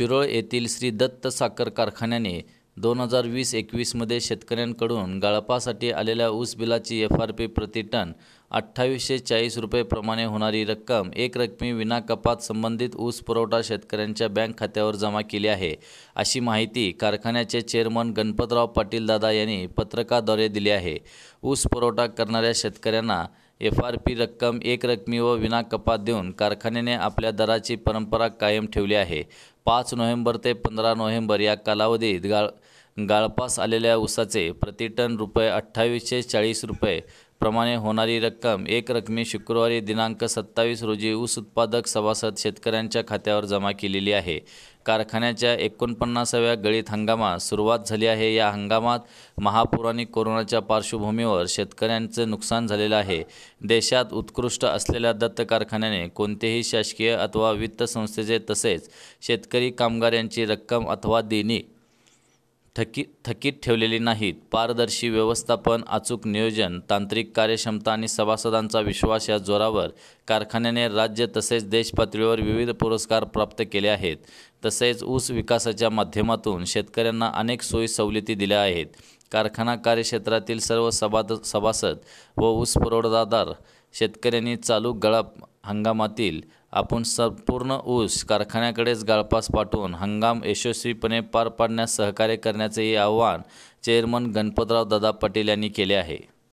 शिरोळ येथील श्री दत्त साखर कारखान्याने दोन हजार वीस एकवीसमध्ये शेतकऱ्यांकडून गाळपासाठी आलेल्या ऊस बिलाची एफ आर पी प्रतिटन अठ्ठावीसशे चाळीस रुपयेप्रमाणे होणारी रक्कम एक रकमी विना कपात संबंधित ऊस पुरवठा शेतकऱ्यांच्या बँक खात्यावर जमा केली आहे अशी माहिती कारखान्याचे चेअरमन गणपतराव पाटील दादा यांनी पत्रकाद्वारे दिली आहे ऊस पुरवठा करणाऱ्या शेतकऱ्यांना एफ आर पी रक्कम एक रकमी व विना कपात देऊन कारखान्याने आपल्या दराची परंपरा कायम ठेवली आहे पाच नोव्हेंबर ते पंधरा नोव्हेंबर या कालावधीत गाळ गाळपास आलेल्या ऊसाचे प्रतिटन रुपये अठ्ठावीसशे चाळीस रुपये प्रमाणे होणारी रक्कम एक रकमी शुक्रवारी दिनांक सत्तावीस रोजी ऊस उत्पादक सभासद शेतकऱ्यांच्या खात्यावर जमा केलेली आहे कारखान्याच्या एकोणपन्नासाव्या गळीत हंगामात सुरुवात झाली आहे या हंगामात महापुराने कोरोनाच्या पार्श्वभूमीवर शेतकऱ्यांचे नुकसान झालेलं आहे देशात उत्कृष्ट असलेल्या दत्त कारखान्याने कोणतेही शासकीय अथवा वित्त संस्थेचे तसेच शेतकरी कामगार यांची रक्कम अथवा दैनिक थकी थकीत ठेवलेली नाहीत पारदर्शी व्यवस्थापन अचूक नियोजन तांत्रिक कार्यक्षमता आणि सभासदांचा विश्वास या जोरावर कारखान्याने राज्य तसेच देश पातळीवर विविध पुरस्कार प्राप्त केले आहेत तसेच ऊस विकासाच्या माध्यमातून शेतकऱ्यांना अनेक सोयी सवलती दिल्या आहेत कारखाना कार्यक्षेत्रातील सर्व सभाद सभासद व ऊस पुरवठादार शेतकऱ्यांनी चालू गळा हंगामातील आपण संपूर्ण ऊस कारखान्याकडेच गाळपास पाठवून हंगाम यशस्वीपणे पार पाडण्यास सहकार्य करण्याचेही आवाहन चेअरमन गणपतराव दादा पाटील यांनी केले आहे